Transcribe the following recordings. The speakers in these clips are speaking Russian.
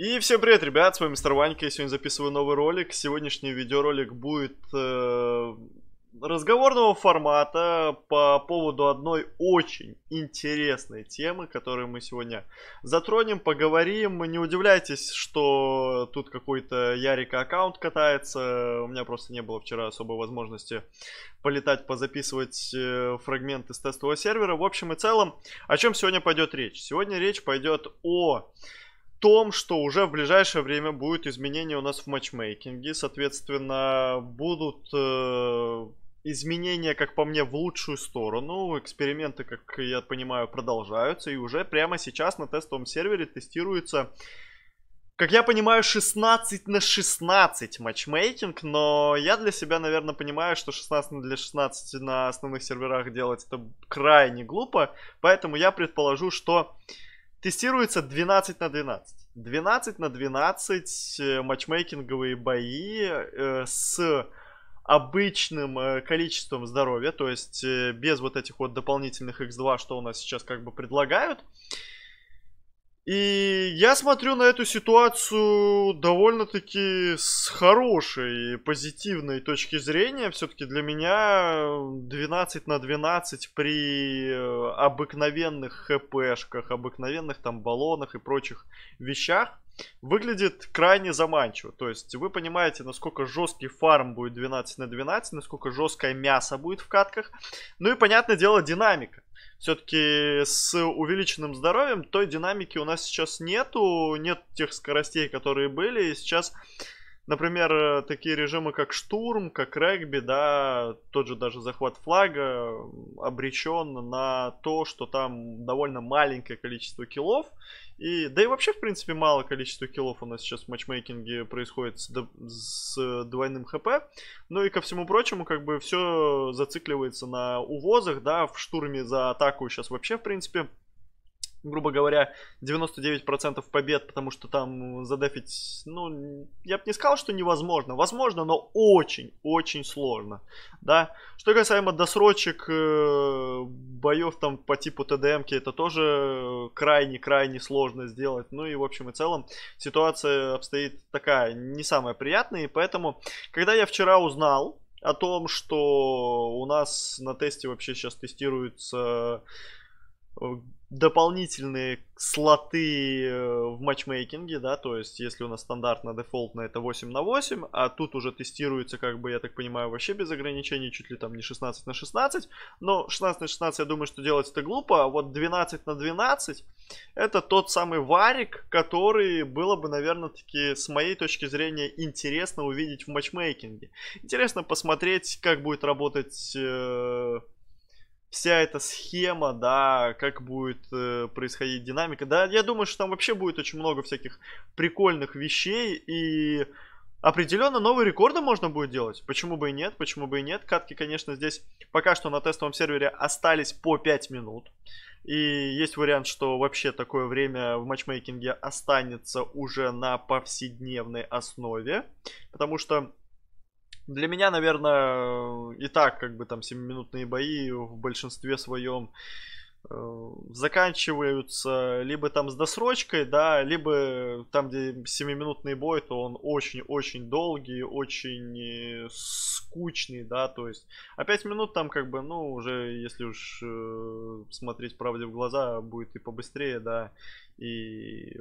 И всем привет, ребят, с вами Мистер Ванька, я сегодня записываю новый ролик. Сегодняшний видеоролик будет э, разговорного формата по поводу одной очень интересной темы, которую мы сегодня затронем, поговорим. Не удивляйтесь, что тут какой-то Ярика аккаунт катается. У меня просто не было вчера особой возможности полетать, позаписывать э, фрагменты с тестового сервера. В общем и целом, о чем сегодня пойдет речь? Сегодня речь пойдет о том, что уже в ближайшее время будет изменение у нас в матчмейкинге. Соответственно, будут э, изменения, как по мне, в лучшую сторону. Эксперименты, как я понимаю, продолжаются. И уже прямо сейчас на тестовом сервере тестируется, как я понимаю, 16 на 16 матчмейкинг. Но я для себя, наверное, понимаю, что 16 на 16 на основных серверах делать это крайне глупо. Поэтому я предположу, что... Тестируется 12 на 12. 12 на 12 э, матчмейкинговые бои э, с обычным э, количеством здоровья, то есть без вот этих вот дополнительных x2, что у нас сейчас как бы предлагают. И я смотрю на эту ситуацию довольно-таки с хорошей, позитивной точки зрения. Все-таки для меня 12 на 12 при э, обыкновенных хпшках, обыкновенных там баллонах и прочих вещах выглядит крайне заманчиво. То есть вы понимаете, насколько жесткий фарм будет 12 на 12, насколько жесткое мясо будет в катках. Ну и, понятное дело, динамика. Все-таки с увеличенным здоровьем той динамики у нас сейчас нету, нет тех скоростей, которые были, и сейчас... Например, такие режимы, как штурм, как регби, да, тот же даже захват флага обречен на то, что там довольно маленькое количество киллов, и, да и вообще, в принципе, мало количество киллов у нас сейчас в матчмейкинге происходит с, с двойным хп. Ну и ко всему прочему, как бы все зацикливается на увозах, да, в штурме за атаку сейчас вообще, в принципе, грубо говоря, 99% побед, потому что там задефить, ну, я бы не сказал, что невозможно. Возможно, но очень-очень сложно, да. Что касаемо досрочек, э, боев там по типу ТДМки, это тоже крайне-крайне сложно сделать. Ну и, в общем и целом, ситуация обстоит такая, не самая приятная, и поэтому, когда я вчера узнал, о том, что у нас на тесте вообще сейчас тестируется э, дополнительные слоты э, в матчмейкинге, да, то есть если у нас стандартно дефолтно это 8 на 8, а тут уже тестируется, как бы, я так понимаю, вообще без ограничений, чуть ли там не 16 на 16, но 16 на 16, я думаю, что делать это глупо, а вот 12 на 12, это тот самый варик, который было бы, наверное, таки с моей точки зрения интересно увидеть в матчмейкинге. Интересно посмотреть, как будет работать... Э- вся эта схема, да, как будет э, происходить динамика. Да, я думаю, что там вообще будет очень много всяких прикольных вещей и определенно новые рекорды можно будет делать. Почему бы и нет, почему бы и нет. Катки, конечно, здесь пока что на тестовом сервере остались по 5 минут. И есть вариант, что вообще такое время в матчмейкинге останется уже на повседневной основе. Потому что для меня, наверное, и так, как бы там 7-минутные бои в большинстве своем Э, заканчиваются либо там с досрочкой, да, либо там, где 7-минутный бой, то он очень-очень долгий, очень э, скучный, да, то есть, а 5 минут там как бы, ну, уже, если уж э, смотреть правде в глаза, будет и побыстрее, да, и э,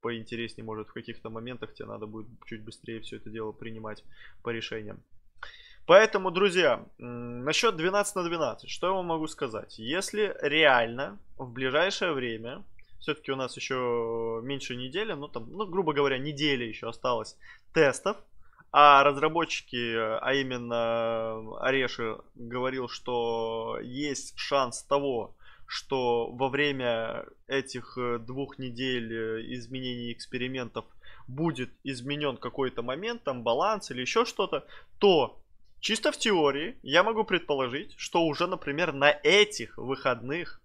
поинтереснее, может, в каких-то моментах тебе надо будет чуть быстрее все это дело принимать по решениям. Поэтому, друзья, насчет 12 на 12, что я вам могу сказать? Если реально в ближайшее время, все-таки у нас еще меньше недели, ну там, ну грубо говоря, недели еще осталось тестов, а разработчики, а именно э, Ореши говорил, что есть шанс того, что во время этих э, двух недель э, изменений экспериментов будет изменен какой-то момент, там баланс или еще что-то, то Чисто в теории я могу предположить, что уже, например, на этих выходных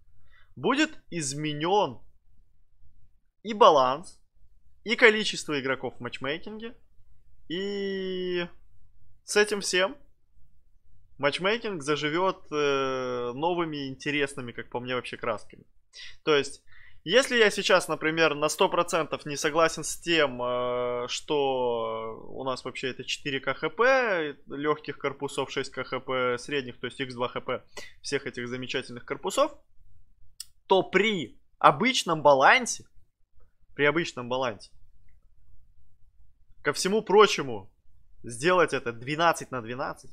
будет изменен и баланс, и количество игроков в матчмейкинге, и с этим всем матчмейкинг заживет э, новыми интересными, как по мне, вообще красками. То есть если я сейчас, например, на 100% не согласен с тем, э, что у нас вообще это 4 КХП, легких корпусов 6 КХП, средних, то есть X2 ХП, всех этих замечательных корпусов, то при обычном балансе, при обычном балансе, ко всему прочему, сделать это 12 на 12,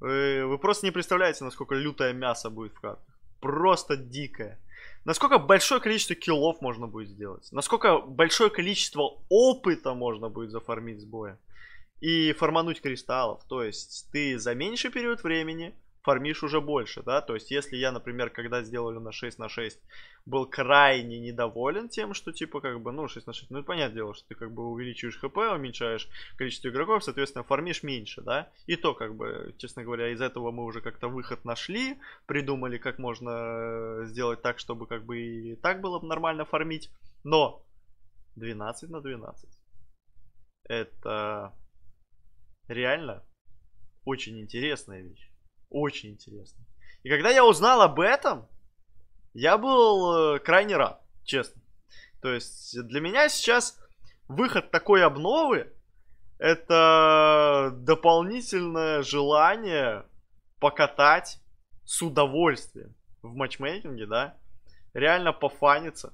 вы, э, вы просто не представляете, насколько лютое мясо будет в картах. Просто дикое. Насколько большое количество киллов можно будет сделать? Насколько большое количество опыта можно будет зафармить с боя? И формануть кристаллов. То есть ты за меньший период времени фармишь уже больше, да, то есть если я, например, когда сделали на 6 на 6, был крайне недоволен тем, что типа как бы, ну 6 на 6, ну понятное дело, что ты как бы увеличиваешь хп, уменьшаешь количество игроков, соответственно фармишь меньше, да, и то как бы, честно говоря, из этого мы уже как-то выход нашли, придумали, как можно э, сделать так, чтобы как бы и так было нормально фармить, но 12 на 12, это реально очень интересная вещь. Очень интересно. И когда я узнал об этом, я был э, крайне рад, честно. То есть для меня сейчас выход такой обновы это дополнительное желание покатать с удовольствием в матчмейкинге, да, реально пофаниться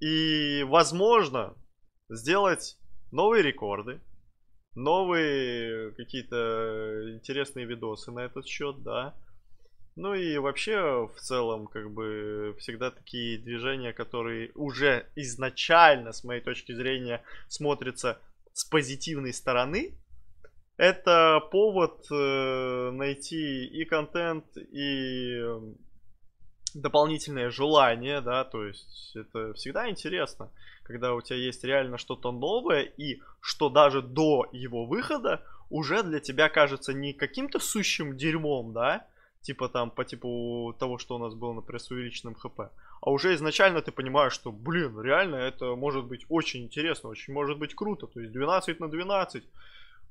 и, возможно, сделать новые рекорды, новые какие-то интересные видосы на этот счет, да. Ну и вообще, в целом, как бы, всегда такие движения, которые уже изначально, с моей точки зрения, смотрятся с позитивной стороны, это повод э, найти и контент, и дополнительное желание, да, то есть это всегда интересно, когда у тебя есть реально что-то новое и что даже до его выхода уже для тебя кажется не каким-то сущим дерьмом, да, типа там по типу того, что у нас было, например, с увеличенным ХП, а уже изначально ты понимаешь, что, блин, реально это может быть очень интересно, очень может быть круто, то есть 12 на 12,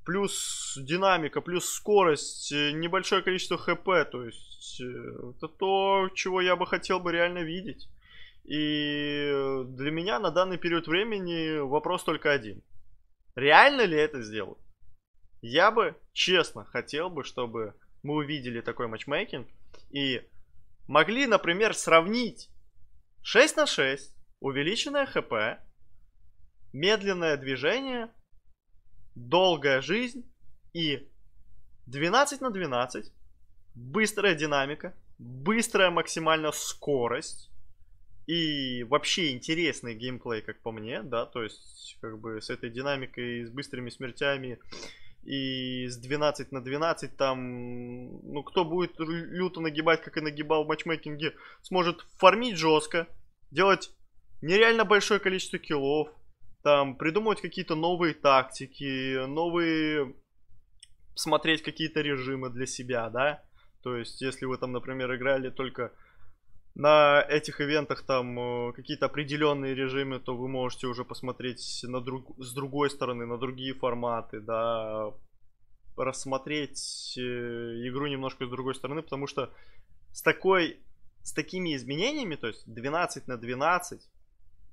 плюс динамика, плюс скорость, э, небольшое количество хп, то есть э, это то, чего я бы хотел бы реально видеть. И для меня на данный период времени вопрос только один. Реально ли это сделать? Я бы, честно, хотел бы, чтобы мы увидели такой матчмейкинг и могли, например, сравнить 6 на 6, увеличенное хп, медленное движение долгая жизнь и 12 на 12, быстрая динамика, быстрая максимально скорость и вообще интересный геймплей, как по мне, да, то есть как бы с этой динамикой, с быстрыми смертями и с 12 на 12 там, ну, кто будет люто нагибать, как и нагибал в матчмейкинге, сможет фармить жестко, делать нереально большое количество киллов, там придумывать какие-то новые тактики, новые смотреть какие-то режимы для себя, да. То есть, если вы там, например, играли только на этих ивентах там э, какие-то определенные режимы, то вы можете уже посмотреть на друг... с другой стороны, на другие форматы, да, рассмотреть э, игру немножко с другой стороны, потому что с такой, с такими изменениями, то есть 12 на 12,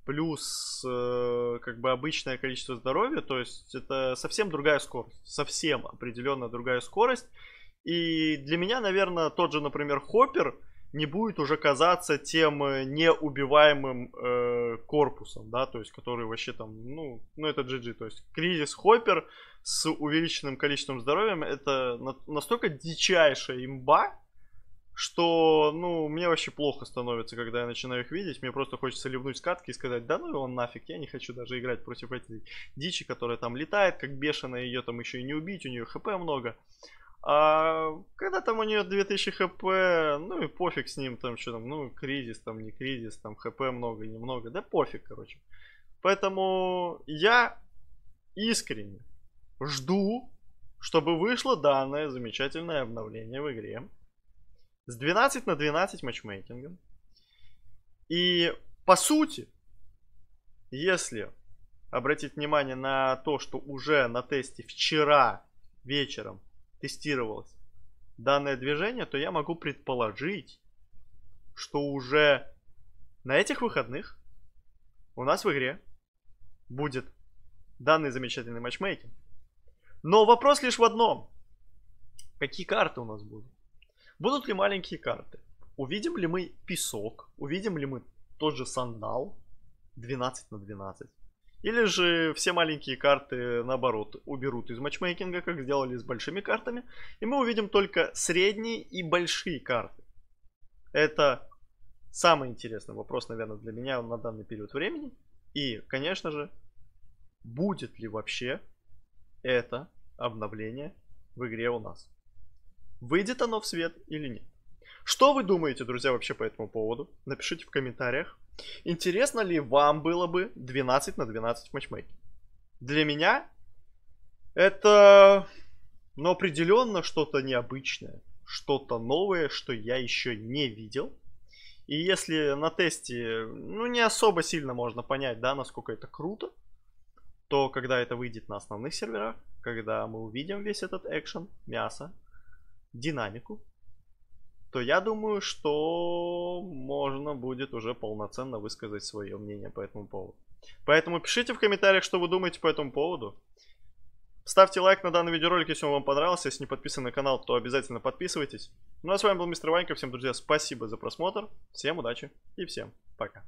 плюс э, как бы обычное количество здоровья, то есть это совсем другая скорость, совсем определенно другая скорость. И для меня, наверное, тот же, например, Хоппер не будет уже казаться тем э, неубиваемым э, корпусом, да, то есть который вообще там, ну, ну это GG, то есть кризис Хоппер с увеличенным количеством здоровья, это настолько дичайшая имба, что, ну, мне вообще плохо становится, когда я начинаю их видеть. Мне просто хочется ливнуть скатки и сказать, да ну его нафиг, я не хочу даже играть против этой дичи, которая там летает, как бешеная, ее там еще и не убить, у нее хп много. А когда там у нее 2000 хп, ну и пофиг с ним там что там, ну кризис там, не кризис, там хп много, немного, да пофиг, короче. Поэтому я искренне жду, чтобы вышло данное замечательное обновление в игре с 12 на 12 матчмейкингом. И по сути, если обратить внимание на то, что уже на тесте вчера вечером тестировалось данное движение, то я могу предположить, что уже на этих выходных у нас в игре будет данный замечательный матчмейкинг. Но вопрос лишь в одном. Какие карты у нас будут? Будут ли маленькие карты? Увидим ли мы песок? Увидим ли мы тот же сандал 12 на 12? Или же все маленькие карты, наоборот, уберут из матчмейкинга, как сделали с большими картами, и мы увидим только средние и большие карты. Это самый интересный вопрос, наверное, для меня на данный период времени. И, конечно же, будет ли вообще это обновление в игре у нас. Выйдет оно в свет или нет? Что вы думаете, друзья, вообще по этому поводу? Напишите в комментариях. Интересно ли вам было бы 12 на 12 в матчмейке? Для меня это, ну, определенно что-то необычное, что-то новое, что я еще не видел. И если на тесте, ну, не особо сильно можно понять, да, насколько это круто, то когда это выйдет на основных серверах, когда мы увидим весь этот экшен, мясо, динамику, то я думаю, что можно будет уже полноценно высказать свое мнение по этому поводу. Поэтому пишите в комментариях, что вы думаете по этому поводу. Ставьте лайк на данный видеоролик, если он вам понравился. Если не подписан на канал, то обязательно подписывайтесь. Ну а с вами был Мистер Ванька. Всем, друзья, спасибо за просмотр. Всем удачи и всем пока.